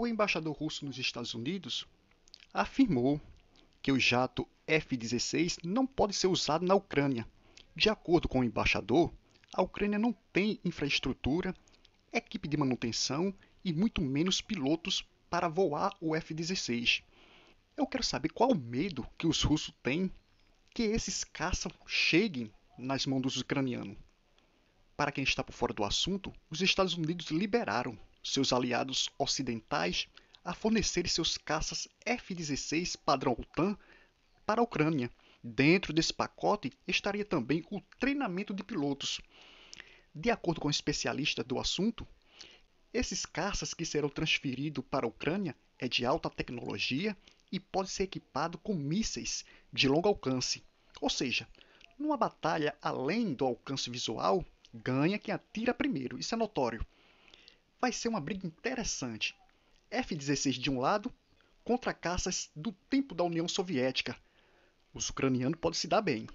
O embaixador russo nos Estados Unidos afirmou que o jato F-16 não pode ser usado na Ucrânia. De acordo com o embaixador, a Ucrânia não tem infraestrutura, equipe de manutenção e muito menos pilotos para voar o F-16. Eu quero saber qual o medo que os russos têm que esses caças cheguem nas mãos dos ucranianos. Para quem está por fora do assunto, os Estados Unidos liberaram seus aliados ocidentais a fornecerem seus caças F-16 padrão OTAN para a Ucrânia. Dentro desse pacote estaria também o treinamento de pilotos. De acordo com um especialista do assunto, esses caças que serão transferidos para a Ucrânia é de alta tecnologia e pode ser equipado com mísseis de longo alcance. Ou seja, numa batalha além do alcance visual, ganha quem atira primeiro. Isso é notório vai ser uma briga interessante. F-16 de um lado contra caças do tempo da União Soviética. Os ucranianos podem se dar bem.